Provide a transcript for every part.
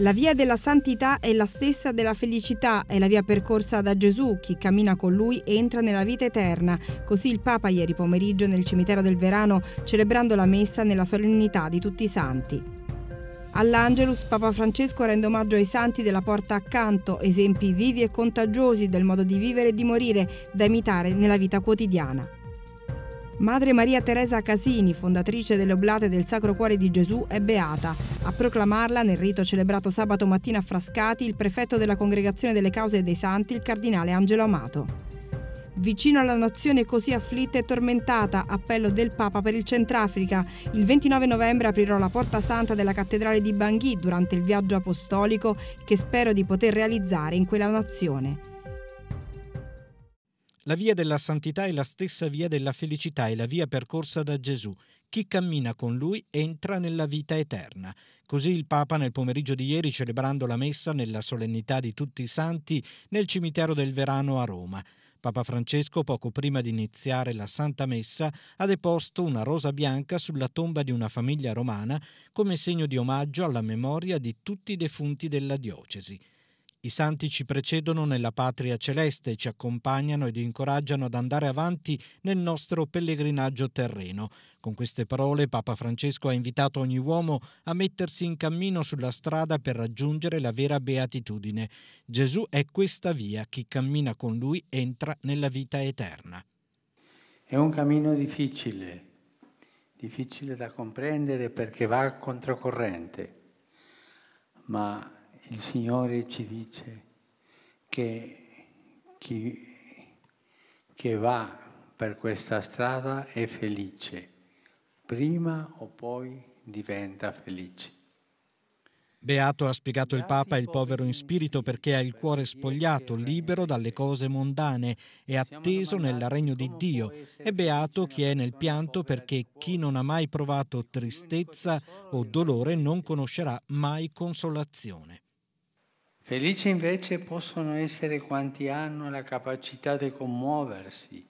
La via della santità è la stessa della felicità, è la via percorsa da Gesù, chi cammina con lui entra nella vita eterna. Così il Papa ieri pomeriggio nel cimitero del Verano, celebrando la messa nella solennità di tutti i santi. All'Angelus Papa Francesco rende omaggio ai santi della porta accanto, esempi vivi e contagiosi del modo di vivere e di morire da imitare nella vita quotidiana. Madre Maria Teresa Casini, fondatrice delle Oblate del Sacro Cuore di Gesù, è beata. A proclamarla nel rito celebrato sabato mattina a Frascati il prefetto della Congregazione delle Cause dei Santi, il cardinale Angelo Amato. Vicino alla nazione così afflitta e tormentata, appello del Papa per il Centrafrica. Il 29 novembre aprirò la porta santa della cattedrale di Bangui durante il viaggio apostolico che spero di poter realizzare in quella nazione. La via della santità è la stessa via della felicità, è la via percorsa da Gesù. Chi cammina con lui entra nella vita eterna. Così il Papa nel pomeriggio di ieri, celebrando la messa nella solennità di tutti i santi nel cimitero del Verano a Roma. Papa Francesco, poco prima di iniziare la Santa Messa, ha deposto una rosa bianca sulla tomba di una famiglia romana come segno di omaggio alla memoria di tutti i defunti della diocesi. I santi ci precedono nella patria celeste, ci accompagnano ed incoraggiano ad andare avanti nel nostro pellegrinaggio terreno. Con queste parole Papa Francesco ha invitato ogni uomo a mettersi in cammino sulla strada per raggiungere la vera beatitudine. Gesù è questa via, chi cammina con lui entra nella vita eterna. È un cammino difficile, difficile da comprendere perché va controcorrente, ma il Signore ci dice che chi che va per questa strada è felice, prima o poi diventa felice. Beato ha spiegato il Papa il povero in spirito perché ha il cuore spogliato, libero dalle cose mondane e atteso nel regno di Dio. E beato chi è nel pianto perché chi non ha mai provato tristezza o dolore non conoscerà mai consolazione. Felici invece possono essere quanti hanno la capacità di commuoversi,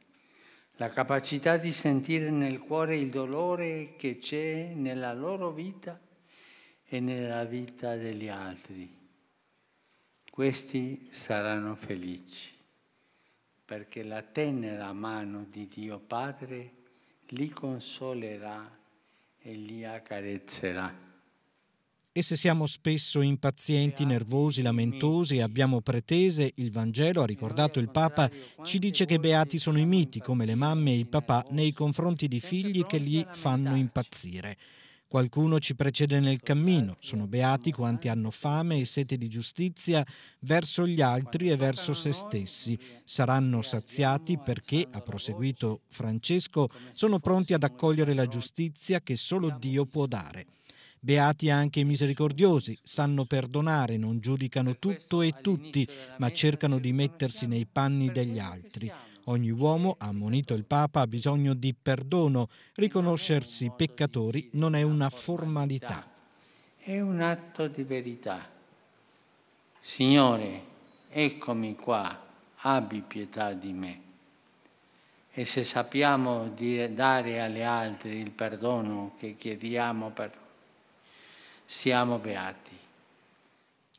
la capacità di sentire nel cuore il dolore che c'è nella loro vita e nella vita degli altri. Questi saranno felici, perché la tenera mano di Dio Padre li consolerà e li accarezzerà. E se siamo spesso impazienti, nervosi, lamentosi e abbiamo pretese, il Vangelo, ha ricordato il Papa, ci dice che beati sono i miti, come le mamme e i papà, nei confronti di figli che li fanno impazzire. Qualcuno ci precede nel cammino, sono beati quanti hanno fame e sete di giustizia verso gli altri e verso se stessi. Saranno saziati perché, ha proseguito Francesco, sono pronti ad accogliere la giustizia che solo Dio può dare. Beati anche i misericordiosi, sanno perdonare, non giudicano tutto e tutti, ma cercano di mettersi nei panni degli altri. Ogni uomo, ha ammonito il Papa, ha bisogno di perdono. Riconoscersi peccatori non è una formalità. È un atto di verità. Signore, eccomi qua, abbi pietà di me. E se sappiamo dare alle altre il perdono che chiediamo per noi, siamo beati.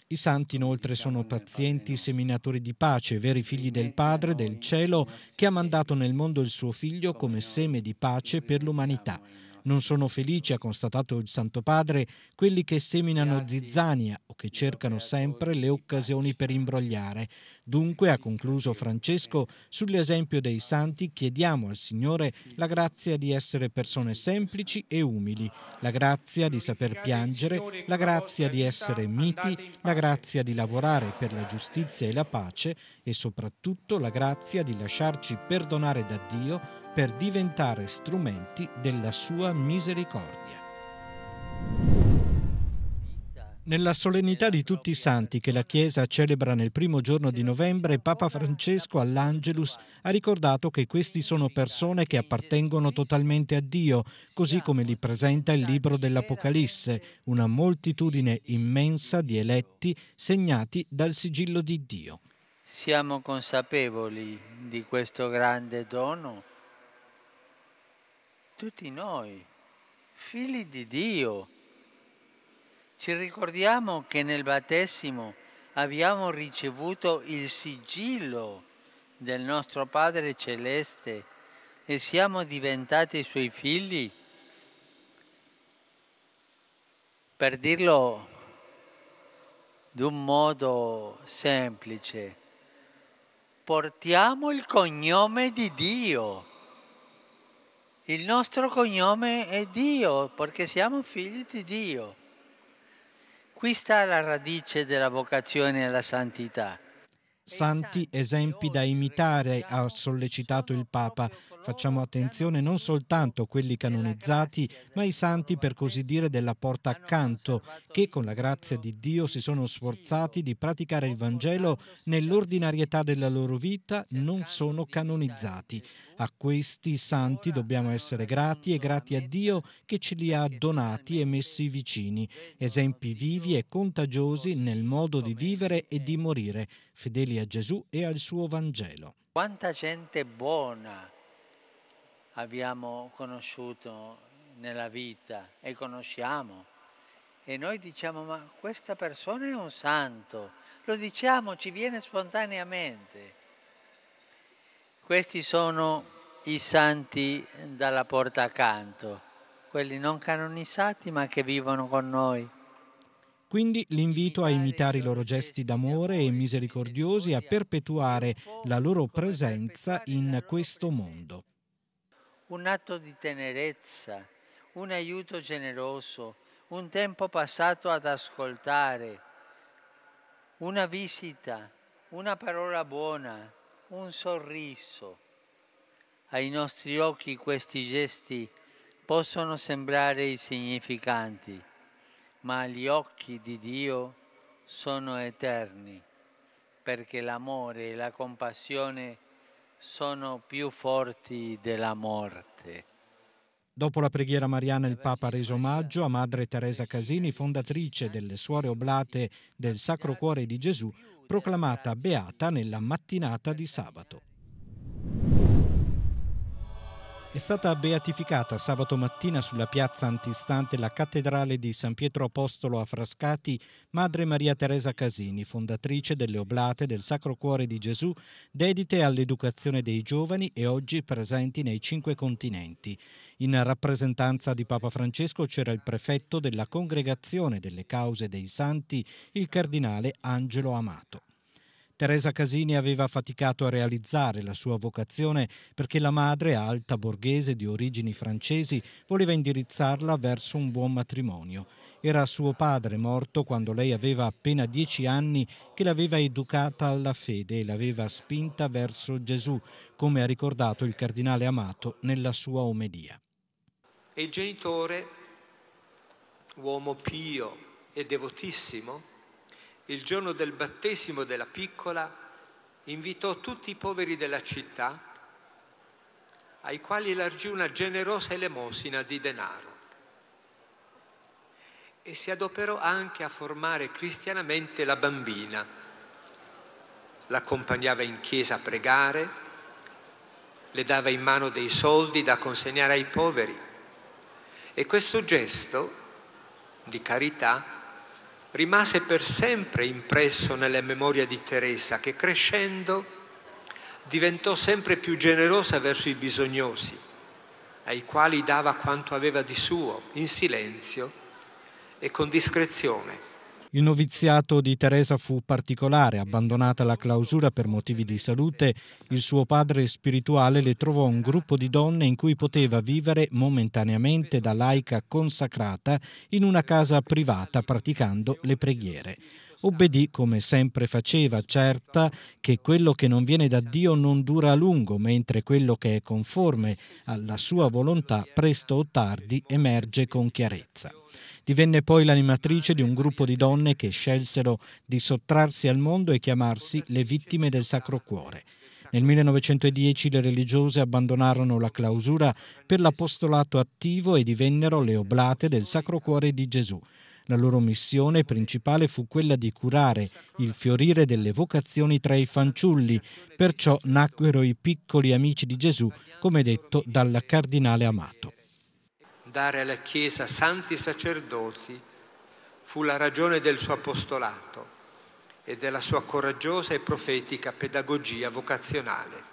I santi inoltre sono pazienti, seminatori di pace, veri figli del Padre, del cielo, che ha mandato nel mondo il suo figlio come seme di pace per l'umanità. Non sono felici, ha constatato il Santo Padre, quelli che seminano zizzania o che cercano sempre le occasioni per imbrogliare. Dunque, ha concluso Francesco, sull'esempio dei santi chiediamo al Signore la grazia di essere persone semplici e umili, la grazia di saper piangere, la grazia di essere miti, la grazia di lavorare per la giustizia e la pace e soprattutto la grazia di lasciarci perdonare da Dio per diventare strumenti della sua misericordia. Nella solennità di tutti i santi che la Chiesa celebra nel primo giorno di novembre, Papa Francesco all'Angelus ha ricordato che questi sono persone che appartengono totalmente a Dio, così come li presenta il libro dell'Apocalisse, una moltitudine immensa di eletti segnati dal sigillo di Dio. Siamo consapevoli di questo grande dono tutti noi, figli di Dio. Ci ricordiamo che nel battesimo abbiamo ricevuto il sigillo del nostro Padre Celeste e siamo diventati suoi figli. Per dirlo d'un modo semplice, portiamo il cognome di Dio. Il nostro cognome è Dio perché siamo figli di Dio. Qui sta la radice della vocazione alla santità santi esempi da imitare, ha sollecitato il certo Papa. Facciamo cioè, attenzione non soltanto a quelli canonizzati, ma ai santi, per così dire, della porta accanto, che con la grazia di Dio si sono sforzati di praticare il Vangelo nell'ordinarietà della loro vita, non sono canonizzati. A questi santi dobbiamo essere grati e grati a Dio che ce li ha donati e messi vicini, esempi vivi e contagiosi nel modo di vivere e di morire, fedeli a Gesù e al suo Vangelo. Quanta gente buona abbiamo conosciuto nella vita e conosciamo. E noi diciamo, ma questa persona è un santo, lo diciamo, ci viene spontaneamente. Questi sono i santi dalla porta accanto, quelli non canonizzati ma che vivono con noi. Quindi l'invito a imitare i loro gesti d'amore e misericordiosi a perpetuare la loro presenza in questo mondo. Un atto di tenerezza, un aiuto generoso, un tempo passato ad ascoltare, una visita, una parola buona, un sorriso. Ai nostri occhi questi gesti possono sembrare insignificanti, ma gli occhi di Dio sono eterni, perché l'amore e la compassione sono più forti della morte. Dopo la preghiera mariana il Papa ha reso omaggio a Madre Teresa Casini, fondatrice eh? delle Suore Oblate del Sacro Cuore di Gesù, proclamata beata nella mattinata di sabato è stata beatificata sabato mattina sulla piazza antistante la cattedrale di San Pietro Apostolo a Frascati Madre Maria Teresa Casini, fondatrice delle Oblate del Sacro Cuore di Gesù, dedite all'educazione dei giovani e oggi presenti nei cinque continenti. In rappresentanza di Papa Francesco c'era il prefetto della Congregazione delle Cause dei Santi, il cardinale Angelo Amato. Teresa Casini aveva faticato a realizzare la sua vocazione perché la madre, alta borghese di origini francesi, voleva indirizzarla verso un buon matrimonio. Era suo padre morto quando lei aveva appena dieci anni che l'aveva educata alla fede e l'aveva spinta verso Gesù, come ha ricordato il cardinale Amato nella sua omelia. E il genitore, uomo pio e devotissimo, il giorno del battesimo della piccola, invitò tutti i poveri della città, ai quali elargì una generosa elemosina di denaro. E si adoperò anche a formare cristianamente la bambina. L'accompagnava in chiesa a pregare, le dava in mano dei soldi da consegnare ai poveri. E questo gesto di carità rimase per sempre impresso nella memoria di Teresa che crescendo diventò sempre più generosa verso i bisognosi, ai quali dava quanto aveva di suo, in silenzio e con discrezione. Il noviziato di Teresa fu particolare, abbandonata la clausura per motivi di salute, il suo padre spirituale le trovò un gruppo di donne in cui poteva vivere momentaneamente da laica consacrata in una casa privata praticando le preghiere obbedì come sempre faceva, certa che quello che non viene da Dio non dura a lungo, mentre quello che è conforme alla sua volontà presto o tardi emerge con chiarezza. Divenne poi l'animatrice di un gruppo di donne che scelsero di sottrarsi al mondo e chiamarsi le vittime del Sacro Cuore. Nel 1910 le religiose abbandonarono la clausura per l'apostolato attivo e divennero le oblate del Sacro Cuore di Gesù, la loro missione principale fu quella di curare il fiorire delle vocazioni tra i fanciulli, perciò nacquero i piccoli amici di Gesù, come detto dal cardinale Amato. Dare alla Chiesa santi sacerdoti fu la ragione del suo apostolato e della sua coraggiosa e profetica pedagogia vocazionale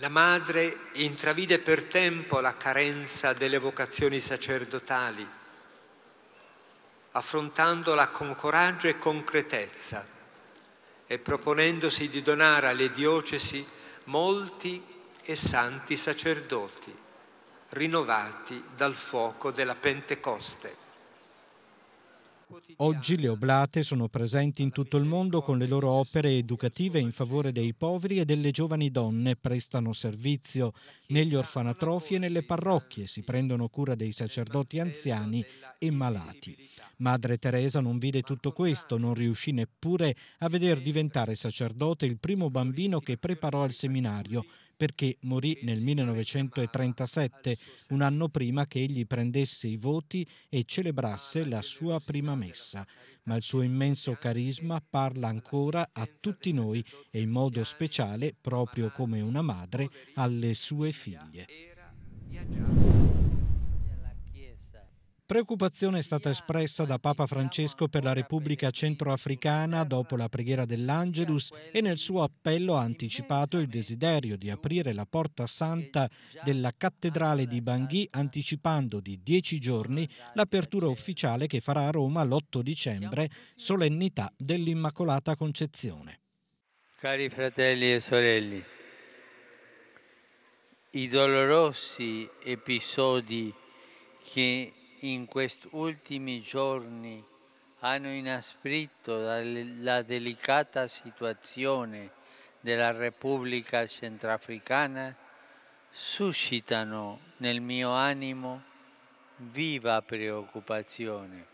la madre intravide per tempo la carenza delle vocazioni sacerdotali, affrontandola con coraggio e concretezza e proponendosi di donare alle diocesi molti e santi sacerdoti, rinnovati dal fuoco della Pentecoste. Oggi le oblate sono presenti in tutto il mondo con le loro opere educative in favore dei poveri e delle giovani donne, prestano servizio negli orfanatrofi e nelle parrocchie, si prendono cura dei sacerdoti anziani e malati. Madre Teresa non vide tutto questo, non riuscì neppure a veder diventare sacerdote il primo bambino che preparò al seminario perché morì nel 1937, un anno prima che egli prendesse i voti e celebrasse la sua prima messa. Ma il suo immenso carisma parla ancora a tutti noi e in modo speciale, proprio come una madre, alle sue figlie. Preoccupazione è stata espressa da Papa Francesco per la Repubblica Centroafricana dopo la preghiera dell'Angelus e nel suo appello ha anticipato il desiderio di aprire la porta santa della cattedrale di Bangui anticipando di dieci giorni l'apertura ufficiale che farà a Roma l'8 dicembre, solennità dell'Immacolata Concezione. Cari fratelli e sorelle, i dolorosi episodi che in questi ultimi giorni hanno inasprito la delicata situazione della Repubblica Centrafricana suscitano nel mio animo viva preoccupazione.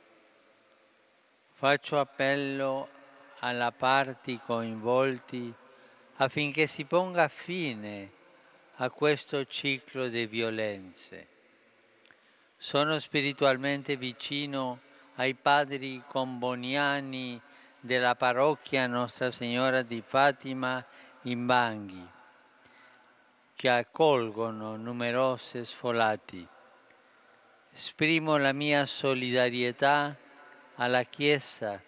Faccio appello alla parti coinvolti affinché si ponga fine a questo ciclo di violenze sono spiritualmente vicino ai padri comboniani della parrocchia Nostra Signora di Fatima in Banghi, che accolgono numerosi sfolati. Esprimo la mia solidarietà alla Chiesa,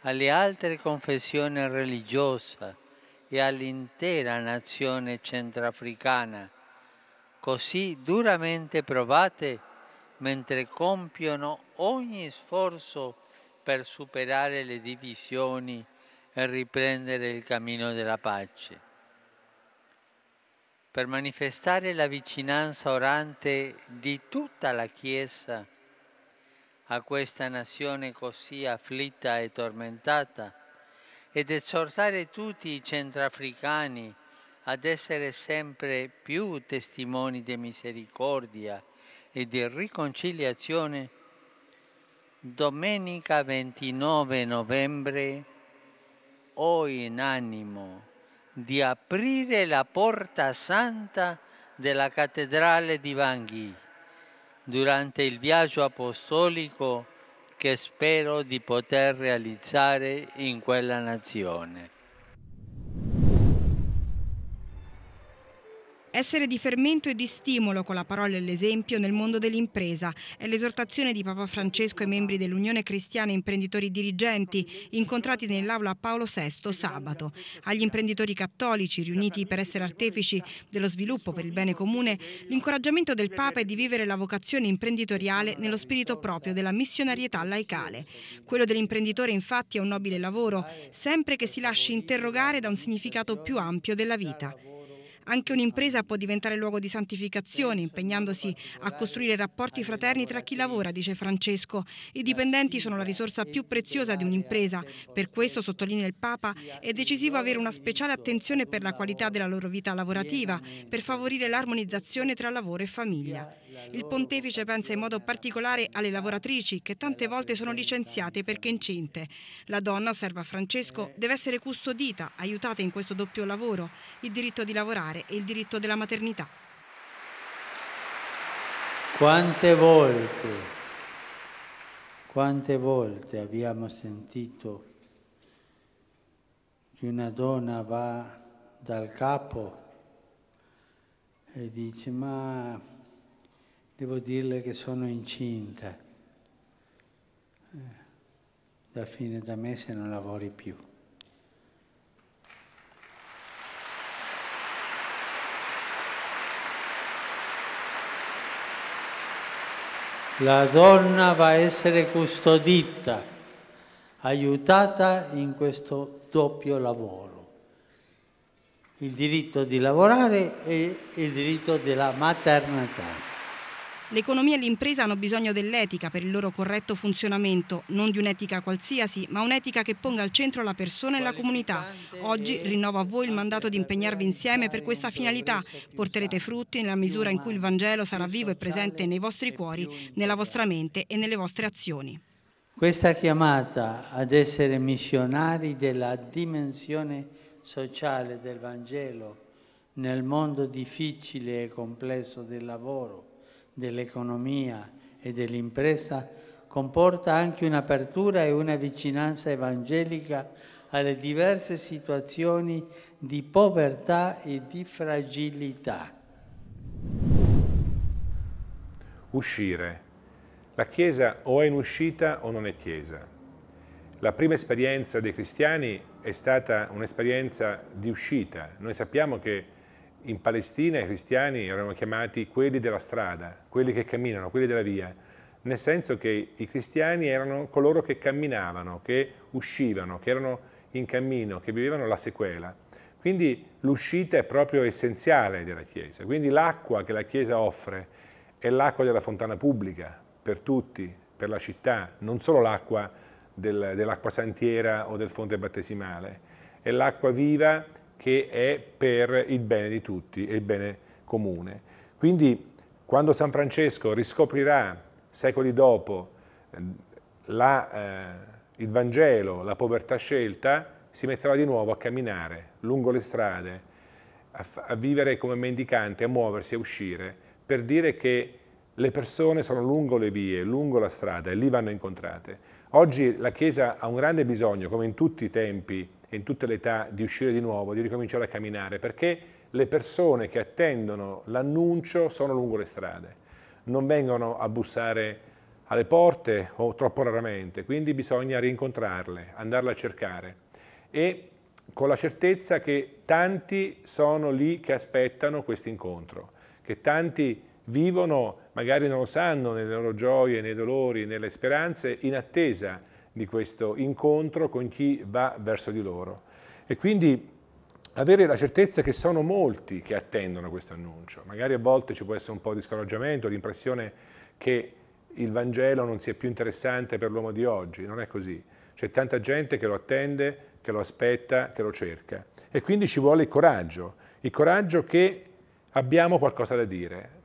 alle altre confessioni religiose e all'intera nazione centrafricana, così duramente provate mentre compiono ogni sforzo per superare le divisioni e riprendere il cammino della pace. Per manifestare la vicinanza orante di tutta la Chiesa a questa nazione così afflitta e tormentata ed esortare tutti i centrafricani ad essere sempre più testimoni di misericordia e di riconciliazione, domenica 29 novembre ho in animo di aprire la porta santa della cattedrale di Bangui durante il viaggio apostolico che spero di poter realizzare in quella nazione. Essere di fermento e di stimolo con la parola e l'esempio nel mondo dell'impresa è l'esortazione di Papa Francesco ai membri dell'Unione Cristiana Imprenditori Dirigenti incontrati nell'aula Paolo VI sabato. Agli imprenditori cattolici riuniti per essere artefici dello sviluppo per il bene comune, l'incoraggiamento del Papa è di vivere la vocazione imprenditoriale nello spirito proprio della missionarietà laicale. Quello dell'imprenditore infatti è un nobile lavoro, sempre che si lasci interrogare da un significato più ampio della vita. Anche un'impresa può diventare luogo di santificazione, impegnandosi a costruire rapporti fraterni tra chi lavora, dice Francesco. I dipendenti sono la risorsa più preziosa di un'impresa. Per questo, sottolinea il Papa, è decisivo avere una speciale attenzione per la qualità della loro vita lavorativa, per favorire l'armonizzazione tra lavoro e famiglia. Il pontefice pensa in modo particolare alle lavoratrici che tante volte sono licenziate perché incinte. La donna, osserva Francesco, deve essere custodita, aiutata in questo doppio lavoro, il diritto di lavorare e il diritto della maternità. Quante volte, quante volte abbiamo sentito che una donna va dal capo e dice ma devo dirle che sono incinta. Eh, da fine da mese non lavori più. La donna va a essere custodita, aiutata in questo doppio lavoro. Il diritto di lavorare e il diritto della maternità. L'economia e l'impresa hanno bisogno dell'etica per il loro corretto funzionamento, non di un'etica qualsiasi, ma un'etica che ponga al centro la persona e la comunità. Oggi rinnovo a voi il mandato di impegnarvi insieme per questa finalità. Porterete frutti nella misura in cui il Vangelo sarà vivo e presente nei vostri cuori, nella vostra mente e nelle vostre azioni. Questa chiamata ad essere missionari della dimensione sociale del Vangelo nel mondo difficile e complesso del lavoro dell'economia e dell'impresa comporta anche un'apertura e una vicinanza evangelica alle diverse situazioni di povertà e di fragilità. Uscire. La Chiesa o è in uscita o non è Chiesa. La prima esperienza dei cristiani è stata un'esperienza di uscita. Noi sappiamo che in Palestina i cristiani erano chiamati quelli della strada, quelli che camminano, quelli della via, nel senso che i cristiani erano coloro che camminavano, che uscivano, che erano in cammino, che vivevano la sequela. Quindi l'uscita è proprio essenziale della Chiesa, quindi l'acqua che la Chiesa offre è l'acqua della fontana pubblica per tutti, per la città, non solo l'acqua del, dell'acqua santiera o del fonte battesimale, è l'acqua viva che è per il bene di tutti e il bene comune. Quindi quando San Francesco riscoprirà secoli dopo ehm, la, eh, il Vangelo, la povertà scelta, si metterà di nuovo a camminare lungo le strade, a, a vivere come mendicante, a muoversi, a uscire, per dire che le persone sono lungo le vie, lungo la strada e lì vanno incontrate. Oggi la Chiesa ha un grande bisogno, come in tutti i tempi, in tutte le età di uscire di nuovo, di ricominciare a camminare, perché le persone che attendono l'annuncio sono lungo le strade, non vengono a bussare alle porte o troppo raramente, quindi bisogna rincontrarle, andarle a cercare e con la certezza che tanti sono lì che aspettano questo incontro, che tanti vivono, magari non lo sanno, nelle loro gioie, nei dolori, nelle speranze, in attesa di di questo incontro con chi va verso di loro. E quindi avere la certezza che sono molti che attendono questo annuncio. Magari a volte ci può essere un po' di scoraggiamento, l'impressione che il Vangelo non sia più interessante per l'uomo di oggi, non è così. C'è tanta gente che lo attende, che lo aspetta, che lo cerca. E quindi ci vuole il coraggio, il coraggio che abbiamo qualcosa da dire,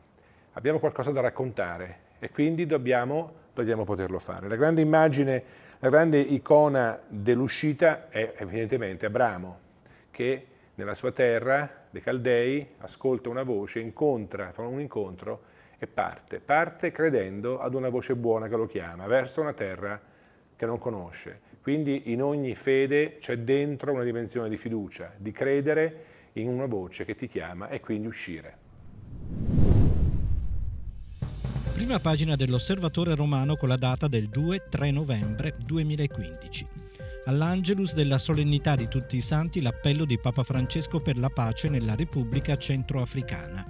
abbiamo qualcosa da raccontare e quindi dobbiamo, dobbiamo poterlo fare. La grande immagine la grande icona dell'uscita è evidentemente Abramo, che nella sua terra, dei Caldei, ascolta una voce, incontra, fa un incontro e parte. Parte credendo ad una voce buona che lo chiama, verso una terra che non conosce. Quindi in ogni fede c'è dentro una dimensione di fiducia, di credere in una voce che ti chiama e quindi uscire. prima pagina dell'Osservatore romano con la data del 2-3 novembre 2015. All'Angelus della solennità di tutti i santi l'appello di Papa Francesco per la pace nella Repubblica Centroafricana.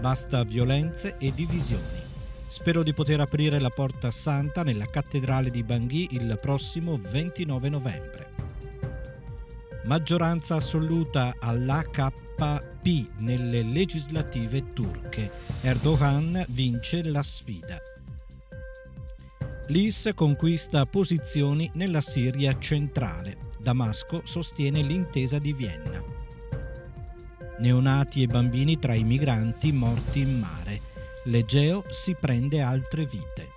Basta violenze e divisioni. Spero di poter aprire la porta santa nella cattedrale di Bangui il prossimo 29 novembre maggioranza assoluta all'AKP nelle legislative turche. Erdogan vince la sfida. L'IS conquista posizioni nella Siria centrale. Damasco sostiene l'intesa di Vienna. Neonati e bambini tra i migranti morti in mare. L'Egeo si prende altre vite.